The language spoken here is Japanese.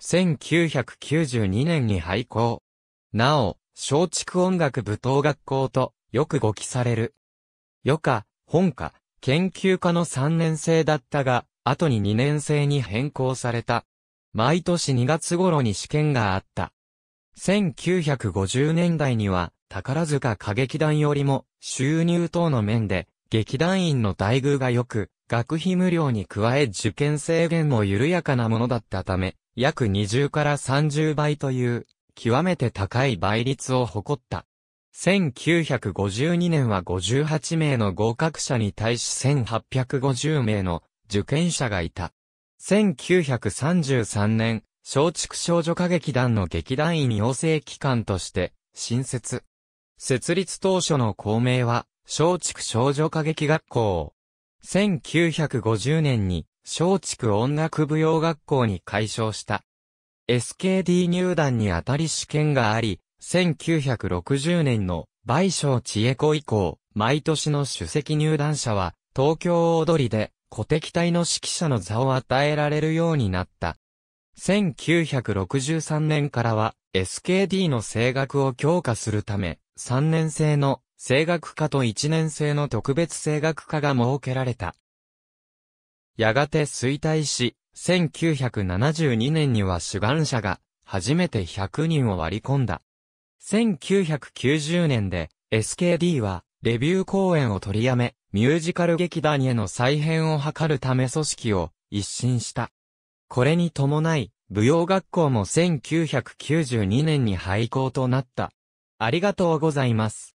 1992年に廃校。なお、松竹音楽舞踏学校とよく語記される。余科、本科、研究科の3年生だったが、後に2年生に変更された。毎年2月頃に試験があった。1950年代には、宝塚歌劇団よりも、収入等の面で、劇団員の待遇が良く、学費無料に加え受験制限も緩やかなものだったため、約20から30倍という、極めて高い倍率を誇った。1952年は58名の合格者に対し1850名の受験者がいた。1933年、松竹少女歌劇団の劇団員養成機関として、新設。設立当初の校名は、松竹少女歌劇学校。1950年に松竹音楽舞踊学校に改称した。SKD 入団にあたり試験があり、1960年の賠償知恵子以降、毎年の首席入団者は、東京大通で、古敵隊の指揮者の座を与えられるようになった。1963年からは、SKD の声楽を強化するため、3年生の声楽科と一年生の特別声楽科が設けられた。やがて衰退し、1972年には主眼者が初めて100人を割り込んだ。1990年で SKD はレビュー公演を取りやめ、ミュージカル劇団への再編を図るため組織を一新した。これに伴い、舞踊学校も1992年に廃校となった。ありがとうございます。